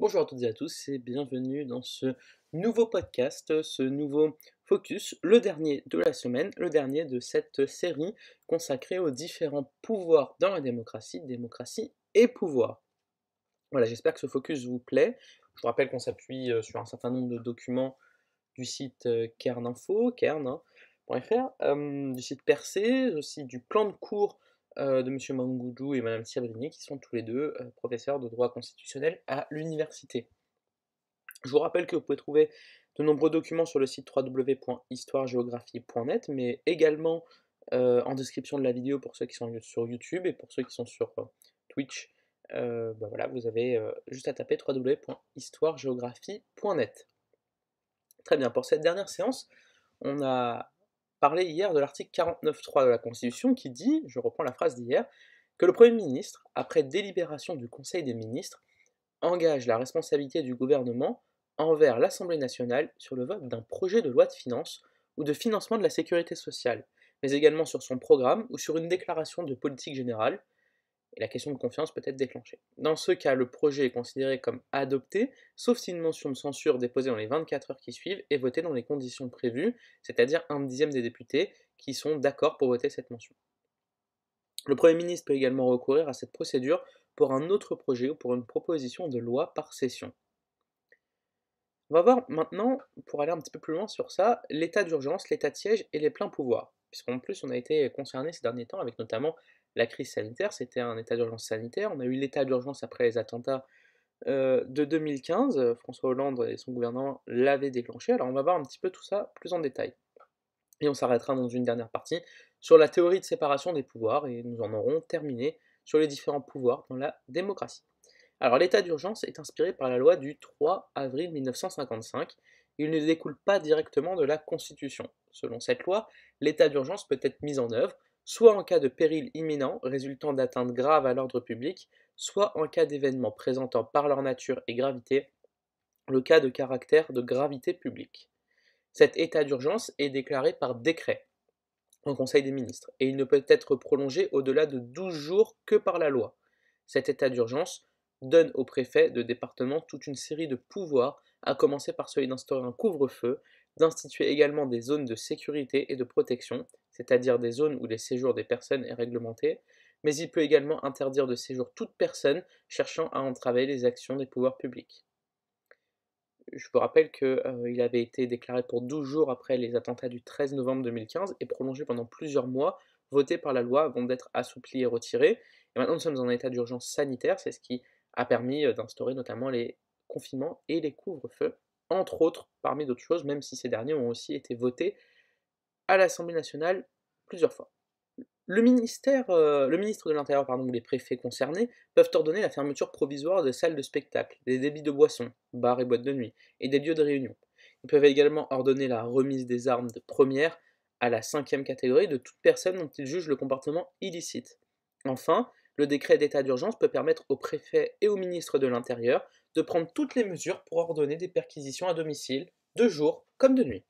Bonjour à toutes et à tous et bienvenue dans ce nouveau podcast, ce nouveau focus, le dernier de la semaine, le dernier de cette série consacrée aux différents pouvoirs dans la démocratie, démocratie et pouvoir. Voilà, j'espère que ce focus vous plaît. Je vous rappelle qu'on s'appuie euh, sur un certain nombre de documents du site Kerninfo, euh, kern.fr, hein, euh, du site Percé, aussi du plan de cours euh, de M. Mangoudou et Mme Sierrini, qui sont tous les deux euh, professeurs de droit constitutionnel à l'université. Je vous rappelle que vous pouvez trouver de nombreux documents sur le site www.histoiregeographie.net mais également euh, en description de la vidéo pour ceux qui sont sur YouTube et pour ceux qui sont sur Twitch. Bah voilà, vous avez juste à taper www.histoiregeographie.net. Très bien, pour cette dernière séance, on a parlait hier de l'article 49.3 de la Constitution qui dit, je reprends la phrase d'hier, que le Premier ministre, après délibération du Conseil des ministres, engage la responsabilité du gouvernement envers l'Assemblée nationale sur le vote d'un projet de loi de finances ou de financement de la sécurité sociale, mais également sur son programme ou sur une déclaration de politique générale, et la question de confiance peut être déclenchée. Dans ce cas, le projet est considéré comme adopté, sauf si une mention de censure déposée dans les 24 heures qui suivent est votée dans les conditions prévues, c'est-à-dire un dixième des députés qui sont d'accord pour voter cette mention. Le Premier ministre peut également recourir à cette procédure pour un autre projet ou pour une proposition de loi par session. On va voir maintenant, pour aller un petit peu plus loin sur ça, l'état d'urgence, l'état de siège et les pleins pouvoirs puisqu'en plus on a été concerné ces derniers temps avec notamment la crise sanitaire, c'était un état d'urgence sanitaire. On a eu l'état d'urgence après les attentats euh, de 2015. François Hollande et son gouvernement l'avaient déclenché. Alors on va voir un petit peu tout ça plus en détail. Et on s'arrêtera dans une dernière partie sur la théorie de séparation des pouvoirs et nous en aurons terminé sur les différents pouvoirs dans la démocratie. Alors l'état d'urgence est inspiré par la loi du 3 avril 1955. Il ne découle pas directement de la Constitution. Selon cette loi, l'état d'urgence peut être mis en œuvre soit en cas de péril imminent résultant d'atteintes graves à l'ordre public, soit en cas d'événements présentant par leur nature et gravité le cas de caractère de gravité publique. Cet état d'urgence est déclaré par décret en Conseil des ministres et il ne peut être prolongé au-delà de 12 jours que par la loi. Cet état d'urgence donne au préfet de département toute une série de pouvoirs, à commencer par celui d'instaurer un couvre-feu, d'instituer également des zones de sécurité et de protection, c'est-à-dire des zones où les séjours des personnes est réglementé, mais il peut également interdire de séjour toute personne cherchant à entraver les actions des pouvoirs publics. Je vous rappelle qu'il euh, avait été déclaré pour 12 jours après les attentats du 13 novembre 2015 et prolongé pendant plusieurs mois, voté par la loi avant d'être assoupli et retiré. Et maintenant nous sommes en état d'urgence sanitaire, c'est ce qui a permis euh, d'instaurer notamment les confinements et les couvre-feux entre autres, parmi d'autres choses, même si ces derniers ont aussi été votés à l'Assemblée nationale plusieurs fois. Le, ministère, euh, le ministre de l'Intérieur pardon, les préfets concernés peuvent ordonner la fermeture provisoire de salles de spectacle, des débits de boissons, bars et boîtes de nuit, et des lieux de réunion. Ils peuvent également ordonner la remise des armes de première à la cinquième catégorie de toute personne dont ils jugent le comportement illicite. Enfin, le décret d'état d'urgence peut permettre aux préfets et aux ministres de l'Intérieur de prendre toutes les mesures pour ordonner des perquisitions à domicile, de jour comme de nuit.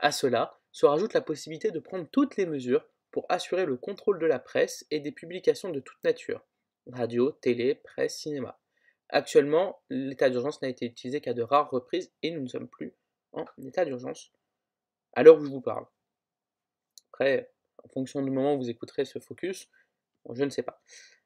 À cela se rajoute la possibilité de prendre toutes les mesures pour assurer le contrôle de la presse et des publications de toute nature, radio, télé, presse, cinéma. Actuellement, l'état d'urgence n'a été utilisé qu'à de rares reprises et nous ne sommes plus en état d'urgence à l'heure où je vous parle. Après, en fonction du moment où vous écouterez ce focus, je ne sais pas.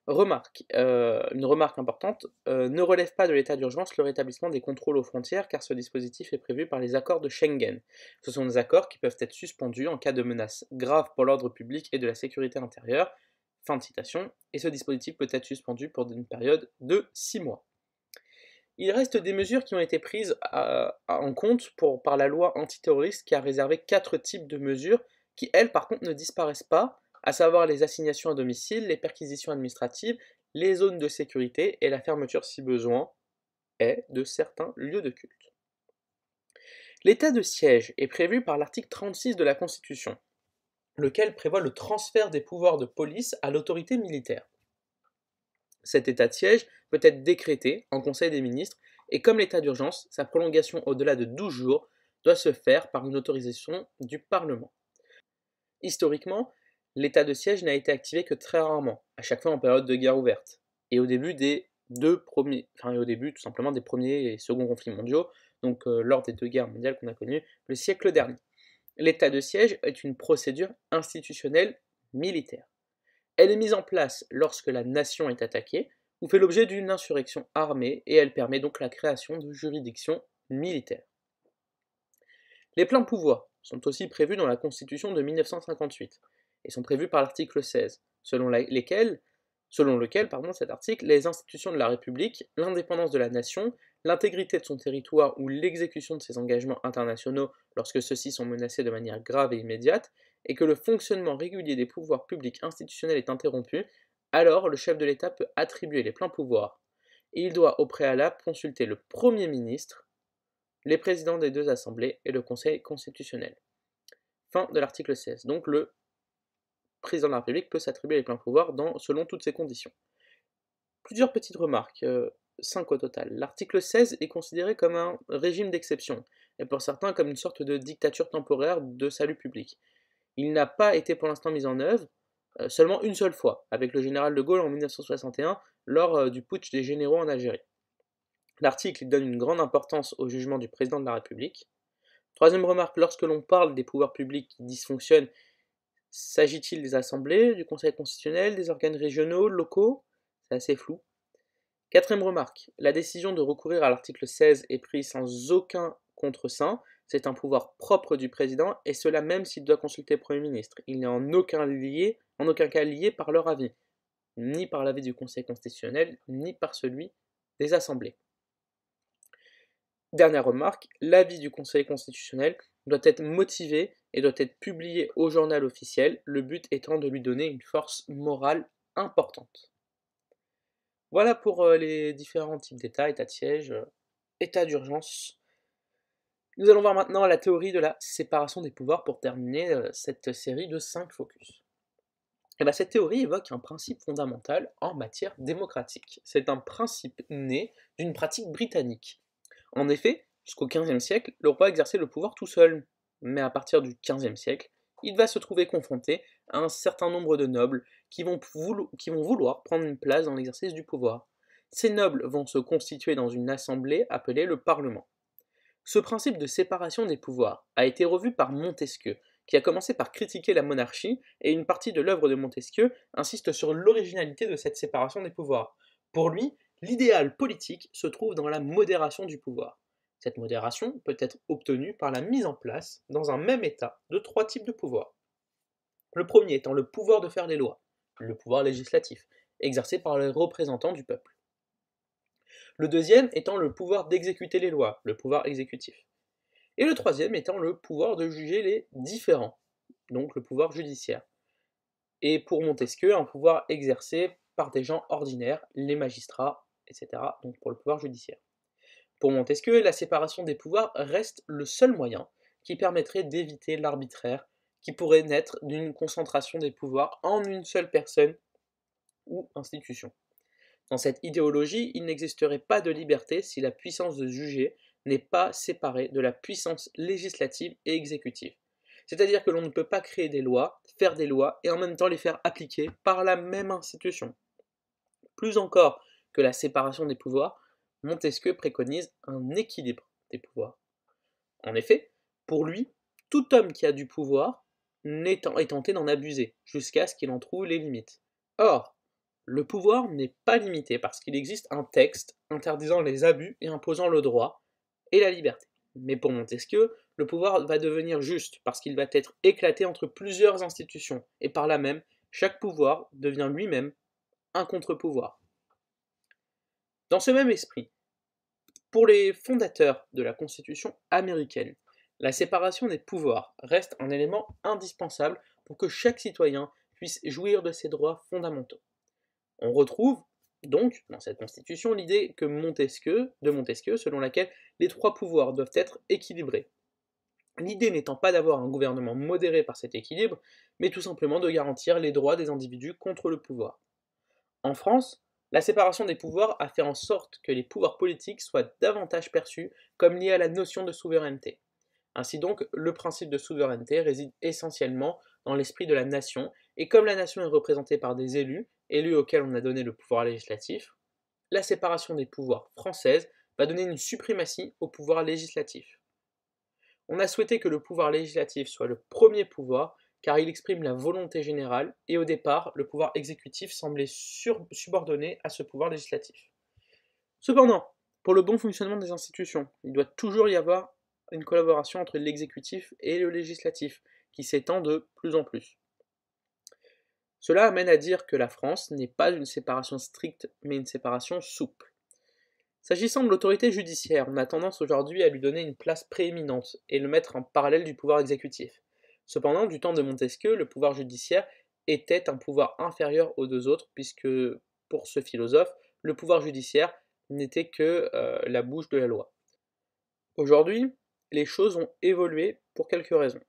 Remarque, euh, une remarque importante, euh, ne relève pas de l'état d'urgence le rétablissement des contrôles aux frontières car ce dispositif est prévu par les accords de Schengen. Ce sont des accords qui peuvent être suspendus en cas de menace grave pour l'ordre public et de la sécurité intérieure. Fin de citation. Et ce dispositif peut être suspendu pour une période de six mois. Il reste des mesures qui ont été prises euh, en compte par la loi antiterroriste qui a réservé quatre types de mesures qui, elles, par contre, ne disparaissent pas à savoir les assignations à domicile, les perquisitions administratives, les zones de sécurité et la fermeture si besoin est de certains lieux de culte. L'état de siège est prévu par l'article 36 de la Constitution, lequel prévoit le transfert des pouvoirs de police à l'autorité militaire. Cet état de siège peut être décrété en Conseil des ministres et comme l'état d'urgence, sa prolongation au-delà de 12 jours doit se faire par une autorisation du Parlement. Historiquement, l'état de siège n'a été activé que très rarement, à chaque fois en période de guerre ouverte. Et au début des deux premiers, enfin au début tout simplement des premiers et seconds conflits mondiaux, donc euh, lors des deux guerres mondiales qu'on a connues le siècle dernier. L'état de siège est une procédure institutionnelle militaire. Elle est mise en place lorsque la nation est attaquée ou fait l'objet d'une insurrection armée et elle permet donc la création de juridictions militaires. Les pleins pouvoirs sont aussi prévus dans la Constitution de 1958 et sont prévus par l'article 16, selon, selon lequel pardon, cet article, les institutions de la République, l'indépendance de la nation, l'intégrité de son territoire ou l'exécution de ses engagements internationaux lorsque ceux-ci sont menacés de manière grave et immédiate, et que le fonctionnement régulier des pouvoirs publics institutionnels est interrompu, alors le chef de l'État peut attribuer les pleins pouvoirs. il doit au préalable consulter le Premier ministre, les présidents des deux assemblées et le Conseil constitutionnel. Fin de l'article 16. Donc le président de la République peut s'attribuer les pleins pouvoirs dans, selon toutes ces conditions. Plusieurs petites remarques, 5 euh, au total. L'article 16 est considéré comme un régime d'exception, et pour certains comme une sorte de dictature temporaire de salut public. Il n'a pas été pour l'instant mis en œuvre, euh, seulement une seule fois, avec le général de Gaulle en 1961, lors euh, du putsch des généraux en Algérie. L'article donne une grande importance au jugement du président de la République. Troisième remarque, lorsque l'on parle des pouvoirs publics qui dysfonctionnent S'agit-il des assemblées, du Conseil constitutionnel, des organes régionaux, locaux C'est assez flou. Quatrième remarque, la décision de recourir à l'article 16 est prise sans aucun contre-saint. C'est un pouvoir propre du président et cela même s'il doit consulter le Premier ministre. Il n'est en aucun, en aucun cas lié par leur avis, ni par l'avis du Conseil constitutionnel, ni par celui des assemblées. Dernière remarque, l'avis du Conseil constitutionnel doit être motivé et doit être publié au journal officiel, le but étant de lui donner une force morale importante. Voilà pour euh, les différents types d'États, état de siège, euh, état d'urgence. Nous allons voir maintenant la théorie de la séparation des pouvoirs pour terminer euh, cette série de 5 focus. Eh ben, cette théorie évoque un principe fondamental en matière démocratique. C'est un principe né d'une pratique britannique. En effet, jusqu'au XVe siècle, le roi exerçait le pouvoir tout seul mais à partir du XVe siècle, il va se trouver confronté à un certain nombre de nobles qui vont, qui vont vouloir prendre une place dans l'exercice du pouvoir. Ces nobles vont se constituer dans une assemblée appelée le Parlement. Ce principe de séparation des pouvoirs a été revu par Montesquieu, qui a commencé par critiquer la monarchie, et une partie de l'œuvre de Montesquieu insiste sur l'originalité de cette séparation des pouvoirs. Pour lui, l'idéal politique se trouve dans la modération du pouvoir. Cette modération peut être obtenue par la mise en place, dans un même État, de trois types de pouvoirs. Le premier étant le pouvoir de faire les lois, le pouvoir législatif, exercé par les représentants du peuple. Le deuxième étant le pouvoir d'exécuter les lois, le pouvoir exécutif. Et le troisième étant le pouvoir de juger les différents, donc le pouvoir judiciaire. Et pour Montesquieu, un pouvoir exercé par des gens ordinaires, les magistrats, etc., donc pour le pouvoir judiciaire. Pour Montesquieu, la séparation des pouvoirs reste le seul moyen qui permettrait d'éviter l'arbitraire qui pourrait naître d'une concentration des pouvoirs en une seule personne ou institution. Dans cette idéologie, il n'existerait pas de liberté si la puissance de juger n'est pas séparée de la puissance législative et exécutive. C'est-à-dire que l'on ne peut pas créer des lois, faire des lois et en même temps les faire appliquer par la même institution. Plus encore que la séparation des pouvoirs, Montesquieu préconise un équilibre des pouvoirs. En effet, pour lui, tout homme qui a du pouvoir est tenté d'en abuser, jusqu'à ce qu'il en trouve les limites. Or, le pouvoir n'est pas limité parce qu'il existe un texte interdisant les abus et imposant le droit et la liberté. Mais pour Montesquieu, le pouvoir va devenir juste parce qu'il va être éclaté entre plusieurs institutions, et par là même, chaque pouvoir devient lui-même un contre-pouvoir. Dans ce même esprit, pour les fondateurs de la Constitution américaine, la séparation des pouvoirs reste un élément indispensable pour que chaque citoyen puisse jouir de ses droits fondamentaux. On retrouve donc dans cette constitution l'idée que Montesquieu, de Montesquieu selon laquelle les trois pouvoirs doivent être équilibrés. L'idée n'étant pas d'avoir un gouvernement modéré par cet équilibre, mais tout simplement de garantir les droits des individus contre le pouvoir. En France, la séparation des pouvoirs a fait en sorte que les pouvoirs politiques soient davantage perçus comme liés à la notion de souveraineté. Ainsi donc, le principe de souveraineté réside essentiellement dans l'esprit de la nation, et comme la nation est représentée par des élus, élus auxquels on a donné le pouvoir législatif, la séparation des pouvoirs française va donner une suprématie au pouvoir législatif. On a souhaité que le pouvoir législatif soit le premier pouvoir car il exprime la volonté générale et au départ, le pouvoir exécutif semblait subordonné à ce pouvoir législatif. Cependant, pour le bon fonctionnement des institutions, il doit toujours y avoir une collaboration entre l'exécutif et le législatif, qui s'étend de plus en plus. Cela amène à dire que la France n'est pas une séparation stricte, mais une séparation souple. S'agissant de l'autorité judiciaire, on a tendance aujourd'hui à lui donner une place prééminente et le mettre en parallèle du pouvoir exécutif. Cependant, du temps de Montesquieu, le pouvoir judiciaire était un pouvoir inférieur aux deux autres, puisque pour ce philosophe, le pouvoir judiciaire n'était que euh, la bouche de la loi. Aujourd'hui, les choses ont évolué pour quelques raisons.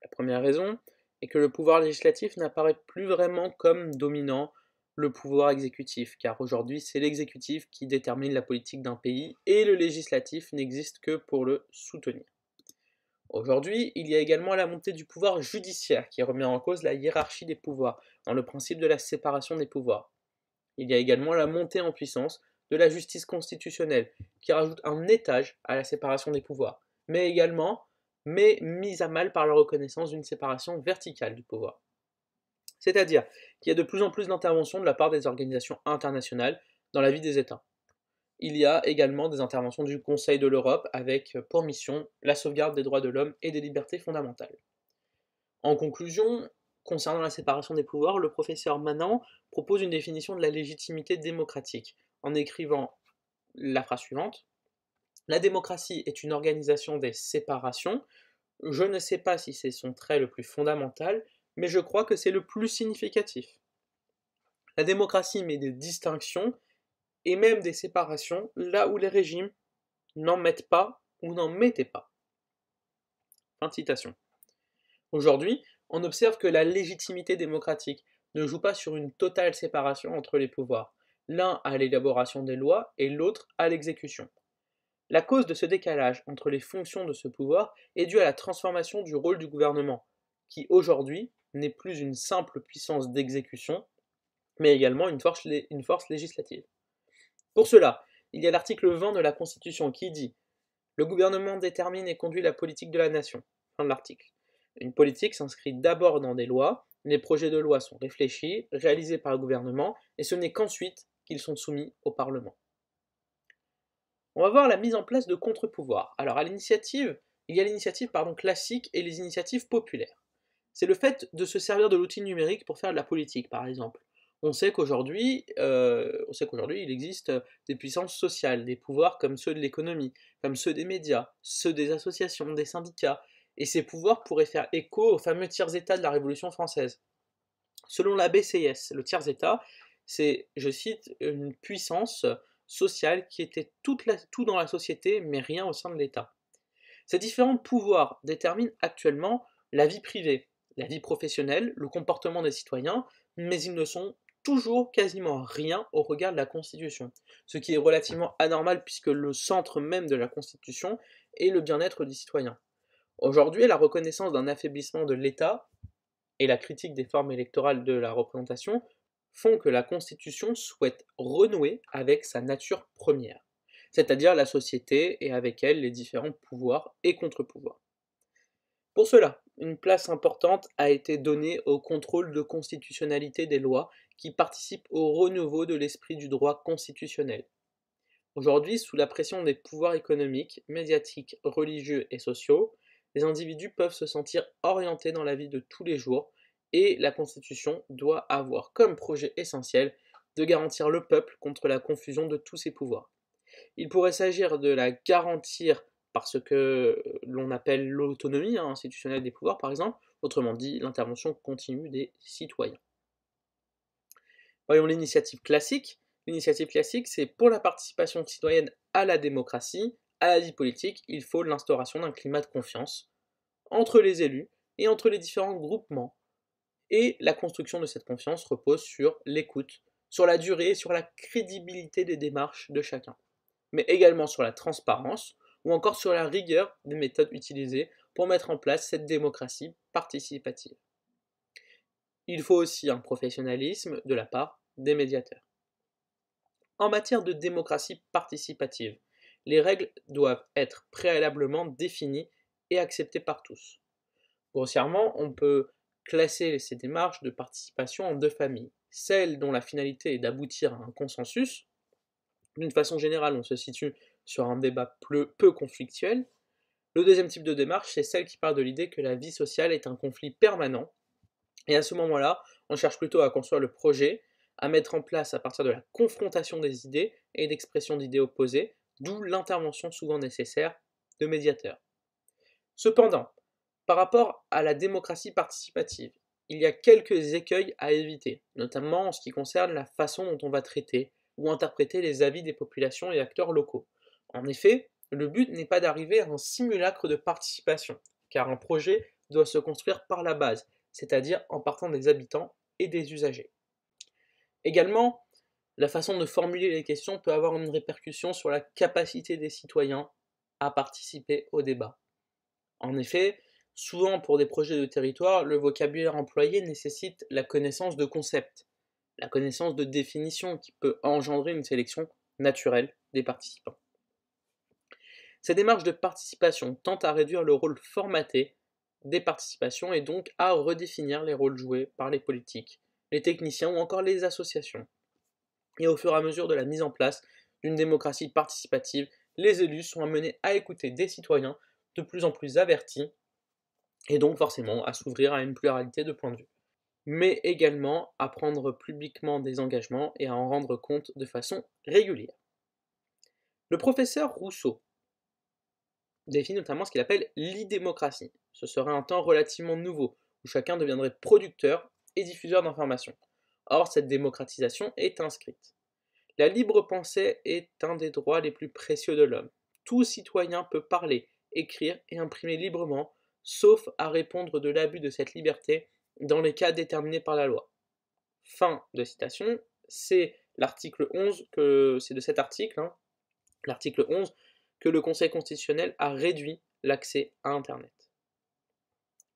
La première raison est que le pouvoir législatif n'apparaît plus vraiment comme dominant le pouvoir exécutif, car aujourd'hui c'est l'exécutif qui détermine la politique d'un pays et le législatif n'existe que pour le soutenir. Aujourd'hui, il y a également la montée du pouvoir judiciaire qui remet en cause la hiérarchie des pouvoirs dans le principe de la séparation des pouvoirs. Il y a également la montée en puissance de la justice constitutionnelle qui rajoute un étage à la séparation des pouvoirs, mais également mais mise à mal par la reconnaissance d'une séparation verticale du pouvoir. C'est-à-dire qu'il y a de plus en plus d'interventions de la part des organisations internationales dans la vie des États il y a également des interventions du Conseil de l'Europe avec euh, pour mission la sauvegarde des droits de l'homme et des libertés fondamentales. En conclusion, concernant la séparation des pouvoirs, le professeur Manant propose une définition de la légitimité démocratique en écrivant la phrase suivante. La démocratie est une organisation des séparations. Je ne sais pas si c'est son trait le plus fondamental, mais je crois que c'est le plus significatif. La démocratie met des distinctions et même des séparations là où les régimes n'en mettent pas ou n'en mettaient pas. Fin de citation. Aujourd'hui, on observe que la légitimité démocratique ne joue pas sur une totale séparation entre les pouvoirs, l'un à l'élaboration des lois et l'autre à l'exécution. La cause de ce décalage entre les fonctions de ce pouvoir est due à la transformation du rôle du gouvernement, qui aujourd'hui n'est plus une simple puissance d'exécution, mais également une force, une force législative. Pour cela, il y a l'article 20 de la Constitution qui dit Le gouvernement détermine et conduit la politique de la nation. Fin de l'article. Une politique s'inscrit d'abord dans des lois, les projets de loi sont réfléchis, réalisés par le gouvernement, et ce n'est qu'ensuite qu'ils sont soumis au Parlement. On va voir la mise en place de contre-pouvoirs. Alors à l'initiative, il y a l'initiative classique et les initiatives populaires. C'est le fait de se servir de l'outil numérique pour faire de la politique, par exemple on sait qu'aujourd'hui, euh, on sait qu'aujourd'hui, il existe euh, des puissances sociales, des pouvoirs comme ceux de l'économie, comme ceux des médias, ceux des associations, des syndicats, et ces pouvoirs pourraient faire écho aux fameux tiers-états de la Révolution française. Selon la BCS, le tiers-état, c'est, je cite, une puissance sociale qui était tout dans la société, mais rien au sein de l'État. Ces différents pouvoirs déterminent actuellement la vie privée, la vie professionnelle, le comportement des citoyens, mais ils ne sont toujours quasiment rien au regard de la Constitution, ce qui est relativement anormal puisque le centre même de la Constitution est le bien-être des citoyens. Aujourd'hui, la reconnaissance d'un affaiblissement de l'État et la critique des formes électorales de la représentation font que la Constitution souhaite renouer avec sa nature première, c'est-à-dire la société et avec elle les différents pouvoirs et contre-pouvoirs. Pour cela, une place importante a été donnée au contrôle de constitutionnalité des lois qui participent au renouveau de l'esprit du droit constitutionnel. Aujourd'hui, sous la pression des pouvoirs économiques, médiatiques, religieux et sociaux, les individus peuvent se sentir orientés dans la vie de tous les jours et la Constitution doit avoir comme projet essentiel de garantir le peuple contre la confusion de tous ses pouvoirs. Il pourrait s'agir de la garantir parce ce que l'on appelle l'autonomie institutionnelle des pouvoirs, par exemple, autrement dit l'intervention continue des citoyens. Voyons l'initiative classique. L'initiative classique, c'est pour la participation citoyenne à la démocratie, à la vie politique, il faut l'instauration d'un climat de confiance entre les élus et entre les différents groupements. Et la construction de cette confiance repose sur l'écoute, sur la durée et sur la crédibilité des démarches de chacun, mais également sur la transparence, ou encore sur la rigueur des méthodes utilisées pour mettre en place cette démocratie participative. Il faut aussi un professionnalisme de la part des médiateurs. En matière de démocratie participative, les règles doivent être préalablement définies et acceptées par tous. Grossièrement, on peut classer ces démarches de participation en deux familles. Celles dont la finalité est d'aboutir à un consensus. D'une façon générale, on se situe sur un débat peu, conflictuel. Le deuxième type de démarche, c'est celle qui part de l'idée que la vie sociale est un conflit permanent. Et à ce moment-là, on cherche plutôt à construire le projet, à mettre en place à partir de la confrontation des idées et d'expression d'idées opposées, d'où l'intervention souvent nécessaire de médiateurs. Cependant, par rapport à la démocratie participative, il y a quelques écueils à éviter, notamment en ce qui concerne la façon dont on va traiter ou interpréter les avis des populations et acteurs locaux. En effet, le but n'est pas d'arriver à un simulacre de participation, car un projet doit se construire par la base, c'est-à-dire en partant des habitants et des usagers. Également, la façon de formuler les questions peut avoir une répercussion sur la capacité des citoyens à participer au débat. En effet, souvent pour des projets de territoire, le vocabulaire employé nécessite la connaissance de concepts, la connaissance de définition qui peut engendrer une sélection naturelle des participants. Ces démarches de participation tentent à réduire le rôle formaté des participations et donc à redéfinir les rôles joués par les politiques, les techniciens ou encore les associations. Et au fur et à mesure de la mise en place d'une démocratie participative, les élus sont amenés à écouter des citoyens de plus en plus avertis et donc forcément à s'ouvrir à une pluralité de points de vue, mais également à prendre publiquement des engagements et à en rendre compte de façon régulière. Le professeur Rousseau définit notamment ce qu'il appelle l'idémocratie. Ce serait un temps relativement nouveau, où chacun deviendrait producteur et diffuseur d'informations. Or, cette démocratisation est inscrite. La libre pensée est un des droits les plus précieux de l'homme. Tout citoyen peut parler, écrire et imprimer librement, sauf à répondre de l'abus de cette liberté dans les cas déterminés par la loi. Fin de citation. C'est l'article 11 que c'est de cet article, hein. l'article 11 que le Conseil constitutionnel a réduit l'accès à Internet.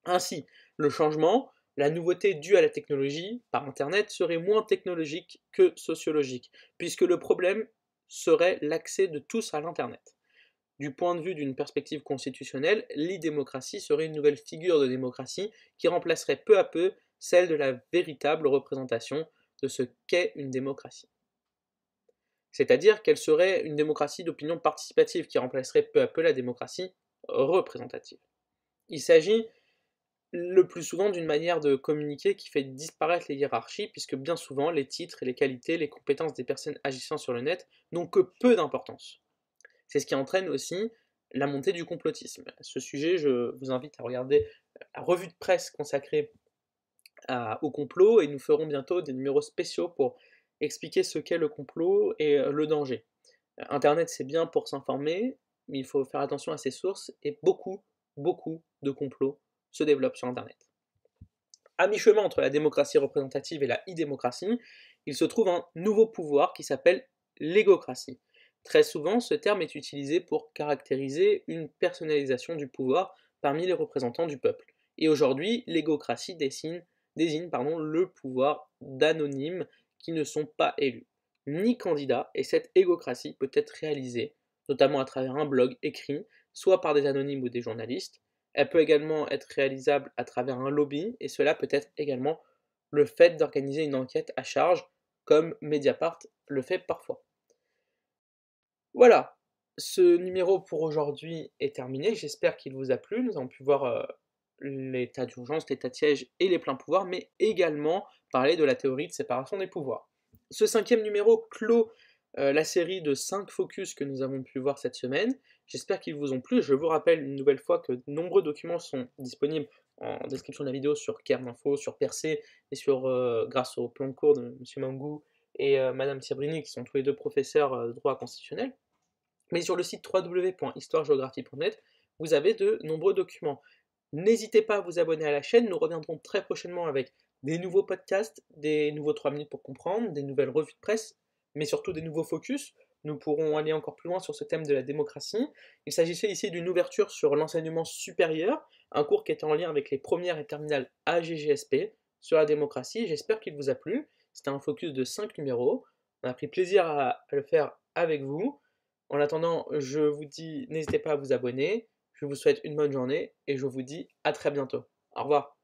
Ainsi, le changement, la nouveauté due à la technologie par Internet serait moins technologique que sociologique, puisque le problème serait l'accès de tous à l'Internet. Du point de vue d'une perspective constitutionnelle, l'e-démocratie serait une nouvelle figure de démocratie qui remplacerait peu à peu celle de la véritable représentation de ce qu'est une démocratie c'est-à-dire qu'elle serait une démocratie d'opinion participative qui remplacerait peu à peu la démocratie représentative. Il s'agit le plus souvent d'une manière de communiquer qui fait disparaître les hiérarchies, puisque bien souvent les titres, les qualités, les compétences des personnes agissant sur le net n'ont que peu d'importance. C'est ce qui entraîne aussi la montée du complotisme. À ce sujet, je vous invite à regarder la revue de presse consacrée au complot, et nous ferons bientôt des numéros spéciaux pour expliquer ce qu'est le complot et euh, le danger. Internet, c'est bien pour s'informer, mais il faut faire attention à ses sources et beaucoup, beaucoup de complots se développent sur Internet. À mi-chemin entre la démocratie représentative et la e-démocratie, il se trouve un nouveau pouvoir qui s'appelle l'égocratie. Très souvent, ce terme est utilisé pour caractériser une personnalisation du pouvoir parmi les représentants du peuple. Et aujourd'hui, l'égocratie désigne, le pouvoir d'anonyme qui ne sont pas élus, ni candidats, et cette égocratie peut être réalisée, notamment à travers un blog écrit, soit par des anonymes ou des journalistes. Elle peut également être réalisable à travers un lobby, et cela peut être également le fait d'organiser une enquête à charge, comme Mediapart le fait parfois. Voilà, ce numéro pour aujourd'hui est terminé. J'espère qu'il vous a plu. Nous avons pu voir euh, l'état d'urgence, l'état de siège et les pleins pouvoirs, mais également parler de la théorie de séparation des pouvoirs. Ce cinquième numéro clôt euh, la série de cinq focus que nous avons pu voir cette semaine. J'espère qu'ils vous ont plu. Je vous rappelle une nouvelle fois que de nombreux documents sont disponibles en description de la vidéo sur Kern Info, sur Percé et sur, euh, grâce au plan de cours de M. Mangou et euh, Mme qui sont tous les deux professeurs de droit constitutionnel. Mais sur le site www.histoiregeographie.net, vous avez de nombreux documents. N'hésitez pas à vous abonner à la chaîne, nous reviendrons très prochainement avec des nouveaux podcasts, des nouveaux 3 minutes pour comprendre, des nouvelles revues de presse, mais surtout des nouveaux focus. Nous pourrons aller encore plus loin sur ce thème de la démocratie. Il s'agissait ici d'une ouverture sur l'enseignement supérieur, un cours qui était en lien avec les premières et terminales AGGSP sur la démocratie. J'espère qu'il vous a plu. C'était un focus de 5 numéros. On a pris plaisir à le faire avec vous. En attendant, je vous dis, n'hésitez pas à vous abonner. Je vous souhaite une bonne journée et je vous dis à très bientôt. Au revoir.